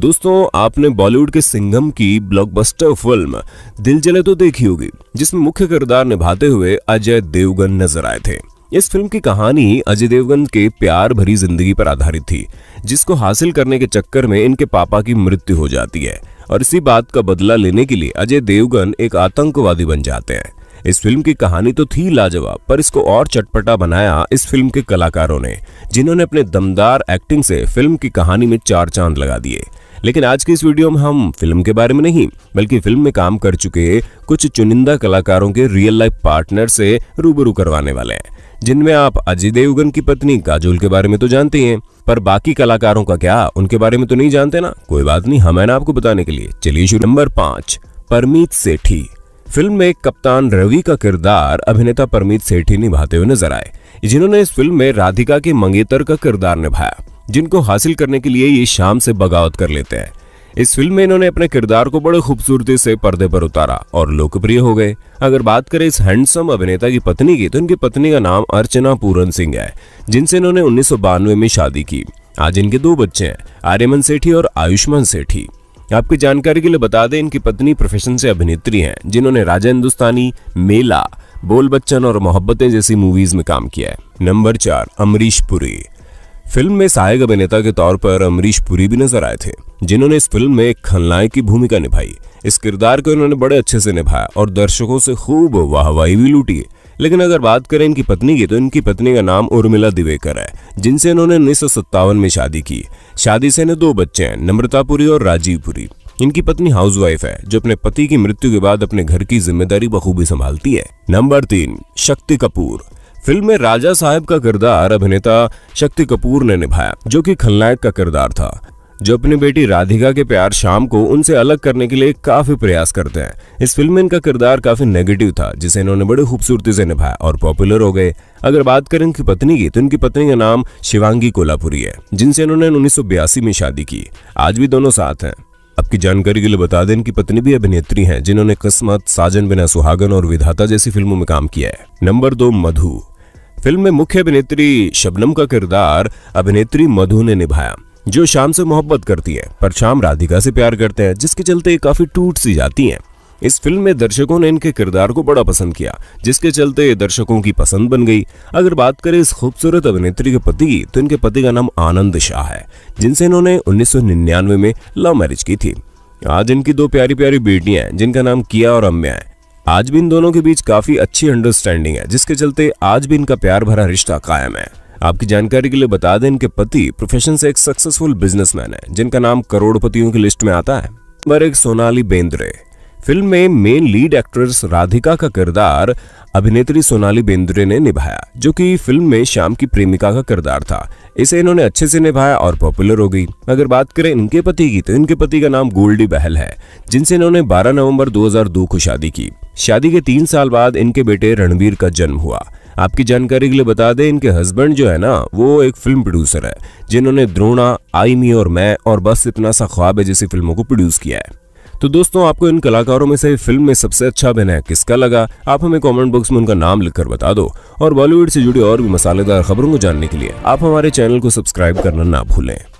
दोस्तों आपने बॉलीवुड के सिंघम की ब्लॉकबस्टर फिल्म दिल जले तो देखी होगी जिसमें मुख्य किरदार निभाते हुए अजय देवगन नजर आए थे इस फिल्म की कहानी अजय देवगन के प्यार भरी जिंदगी पर आधारित थी जिसको हासिल करने के चक्कर में इनके पापा की मृत्यु हो जाती है और इसी बात का बदला लेने के लिए अजय देवगन एक आतंकवादी बन जाते हैं इस फिल्म की कहानी तो थी लाजवाब पर इसको और चटपटा बनाया इस फिल्म के कलाकारों ने जिन्होंने अपने दमदार एक्टिंग से फिल्म की कहानी में चार चांद लगा दिए लेकिन आज की इस वीडियो में हम फिल्म के बारे में नहीं बल्कि फिल्म में काम कर चुके कुछ चुनिंदा कलाकारों के रियल लाइफ पार्टनर से रूबरू करवाने वाले हैं जिनमें आप अजय देवगन की पत्नी काजोल के बारे में तो जानते हैं पर बाकी कलाकारों का क्या उनके बारे में तो नहीं जानते ना कोई बात नहीं हम है ना आपको बताने के लिए चलिए शुरू नंबर पांच परमीत सेठी फिल्म में कप्तान रवि का किरदार अभिनेता परमीत सेठी निभाते हुए नजर आए जिन्होंने इस फिल्म में राधिका के मंगेतर का किरदार निभाया जिनको हासिल करने के लिए ये शाम से बगावत कर लेते हैं इस फिल्म में इन्होंने अपने किरदार को बड़े खूबसूरती से पर्दे पर उतारा और लोकप्रिय हो गए अगर बात करें इस हैंडसम अभिनेता की पत्नी की तो इनकी पत्नी का नाम अर्चना पूरन सिंह है जिनसे इन्होंने उन्नीस में शादी की आज इनके दो बच्चे हैं आर्यमन सेठी और आयुष्मान सेठी आपकी जानकारी के लिए बता दें इनकी पत्नी प्रोफेशन से अभिनेत्री हैं जिन्होंने राजा हिंदुस्तानी मेला बोल बच्चन और मोहब्बतें जैसी मूवीज में काम किया है नंबर चार अमरीश पुरी फिल्म में सहायक अभिनेता के तौर पर अमरीश पुरी भी नजर आए थे जिन्होंने इस फिल्म में एक खलनायक की भूमिका निभाई इस किरदार को इन्होंने बड़े अच्छे से निभाया और दर्शकों से खूब वाहवाही भी लूटी लेकिन अगर बात करें इनकी पत्नी की तो इनकी पत्नी का नाम उर्मिला दिवेकर है जिनसे इन्होंने उन्नीस में शादी की शादी से इन्हें दो बच्चे हैं नम्रतापुरी और राजीवपुरी इनकी पत्नी हाउसवाइफ है जो अपने पति की मृत्यु के बाद अपने घर की जिम्मेदारी बखूबी संभालती है नंबर तीन शक्ति कपूर फिल्म में राजा साहब का किरदार अभिनेता शक्ति कपूर ने निभाया जो कि खलनायक का किरदार था जो अपनी बेटी राधिका के प्यार शाम को उनसे अलग करने के लिए काफी प्रयास करते हैं इस फिल्म में इनका किरदार काफी नेगेटिव था जिसे इन्होंने बड़े खूबसूरती से निभाया और पॉपुलर हो गए अगर बात करें इनकी पत्नी की तो इनकी पत्नी का नाम शिवांगी कोलापुरी है जिनसे इन्होंने उन्नीस में शादी की आज भी दोनों साथ हैं आपकी जानकारी के लिए बता दें इनकी पत्नी भी अभिनेत्री हैं जिन्होंने किस्मत साजन बिना सुहागन और विधाता जैसी फिल्मों में काम किया है नंबर दो मधु फिल्म में मुख्य अभिनेत्री शबनम का किरदार अभिनेत्री मधु ने निभाया जो शाम से मोहब्बत करती है पर शाम राधिका से प्यार करते हैं जिसके चलते काफी टूट सी जाती है इस फिल्म में दर्शकों ने इनके किरदार को बड़ा पसंद किया जिसके चलते दर्शकों की पसंद बन गई अगर बात करें इस खूबसूरत अभिनेत्री के पति की तो इनके पति का नाम आनंद शाह है जिनसे इन्होंने 1999 में लव मैरिज की थी आज इनकी दो प्यारी प्यारी बेटियां हैं जिनका नाम किया और अम्या है आज भी इन दोनों के बीच काफी अच्छी अंडरस्टैंडिंग है जिसके चलते आज भी इनका प्यार भरा रिश्ता कायम है आपकी जानकारी के लिए बता दें इनके पति प्रोफेशन से एक सक्सेसफुल बिजनेसमैन है जिनका नाम करोड़पतियों की लिस्ट में आता है नंबर एक सोनाली बेंद्रे फिल्म में मेन लीड एक्ट्रेस राधिका का किरदार अभिनेत्री सोनाली बेंद्रे ने निभाया जो कि फिल्म में श्याम की प्रेमिका का किरदार था इसे इन्होंने अच्छे से निभाया और पॉपुलर हो गई अगर बात करें इनके पति की तो इनके पति का नाम गोल्डी बहल है जिनसे इन्होंने 12 नवंबर 2002 को शादी की शादी के तीन साल बाद इनके बेटे रणवीर का जन्म हुआ आपकी जानकारी के लिए बता दें इनके हस्बैंड जो है ना वो एक फिल्म प्रोड्यूसर है जिन्होंने द्रोणा आई मी और मैं और बस इतना सा ख्वाब है जैसी फिल्मों को प्रोड्यूस किया है तो दोस्तों आपको इन कलाकारों में से फिल्म में सबसे अच्छा अभिनय किसका लगा आप हमें कमेंट बॉक्स में उनका नाम लिखकर बता दो और बॉलीवुड से जुड़ी और भी मसालेदार खबरों को जानने के लिए आप हमारे चैनल को सब्सक्राइब करना ना भूलें